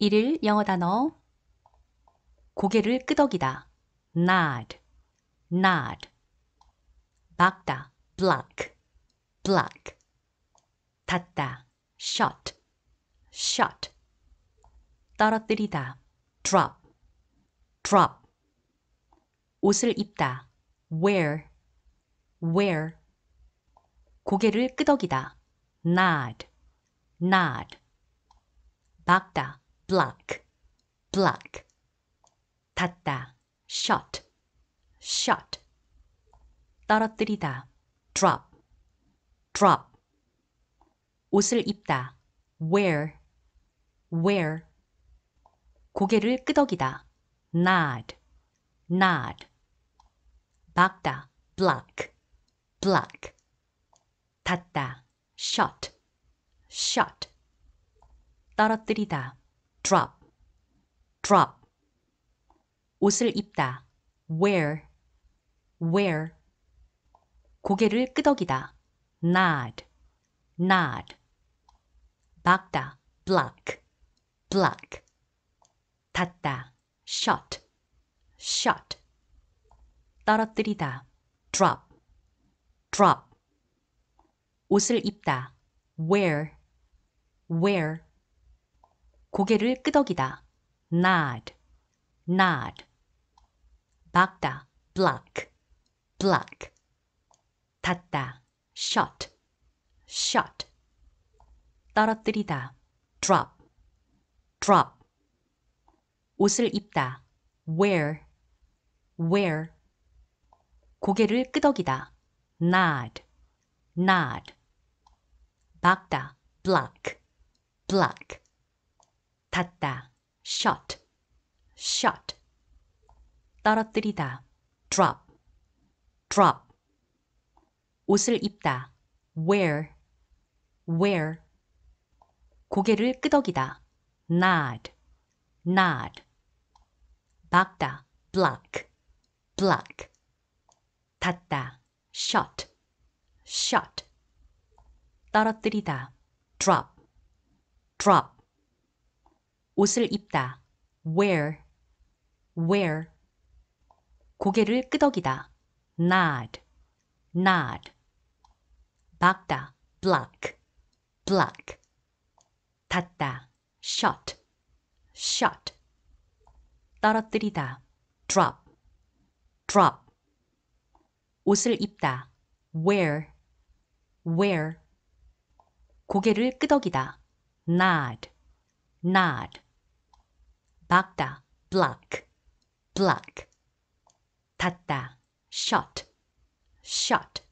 1일 영어 단어 고개를 끄덕이다 nod nod 막다 block block 닫다 shut shut 떨어뜨리다 drop drop 옷을 입다 wear wear 고개를 끄덕이다 nod nod 막다 block, block. 닫다, shot, shot. 떨어뜨리다, drop, drop. 옷을 입다, wear, wear. 고개를 끄덕이다, nod, nod. 박다, block, block. 닫다, shot, shot. 떨어뜨리다, drop, drop. 옷을 입다, wear, wear. 고개를 끄덕이다, nod, nod. 막다, block, block. 닫다, shut, shut. 떨어뜨리다, drop, drop. 옷을 입다, wear, wear. 고개를 끄덕이다. nod, nod. 막다, block, block. 닫다, shut, shut. 떨어뜨리다, drop, drop. 옷을 입다, wear, wear. 고개를 끄덕이다, nod, nod. 막다, block, block. 닫다 shut shut 떨어뜨리다 drop drop 옷을 입다 wear wear 고개를 끄덕이다 nod nod 박다 block block 닫다 shut shut 떨어뜨리다 drop drop 옷을 입다. wear, wear. 고개를 끄덕이다. nod, nod. 박다. block, block. 닫다. shut, shut. 떨어뜨리다. drop, drop. 옷을 입다. wear, wear. 고개를 끄덕이다. nod, nod. 막다 block block 닫다 shot shot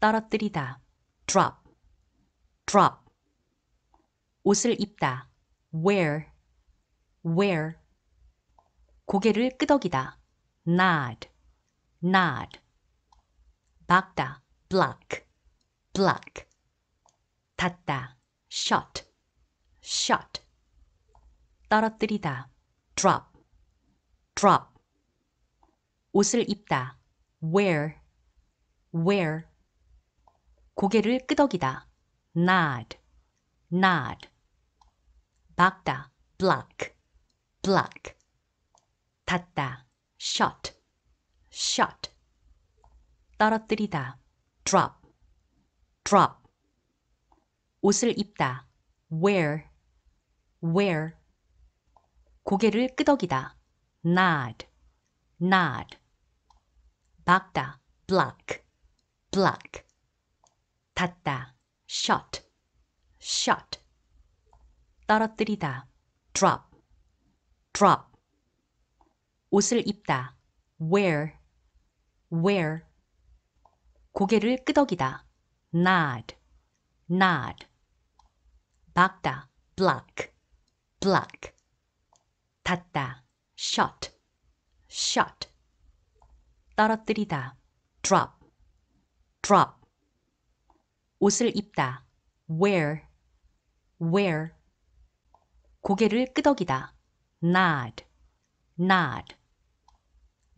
떨어뜨리다 drop drop 옷을 입다 wear wear 고개를 끄덕이다 nod nod 박다 block block 닫다 shot shot 떨어뜨리다 drop drop 옷을 입다 wear wear 고개를 끄덕이다 nod nod 박다 block block 닫다 shut shut 떨어뜨리다 drop drop 옷을 입다 wear wear 고개를 끄덕이다. nod, nod. 박다, block, block. 닫다, shut, shut. 떨어뜨리다, drop, drop. 옷을 입다, wear, wear. 고개를 끄덕이다, nod, nod. 박다, block, block. 닫다 shut shut 떨어뜨리다 drop drop 옷을 입다 wear wear 고개를 끄덕이다 nod nod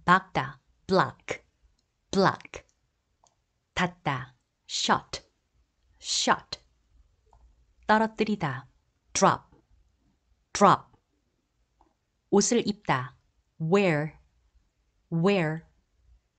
막다 block block 닫다 shut shut 떨어뜨리다 drop drop 옷을 입다. wear, wear.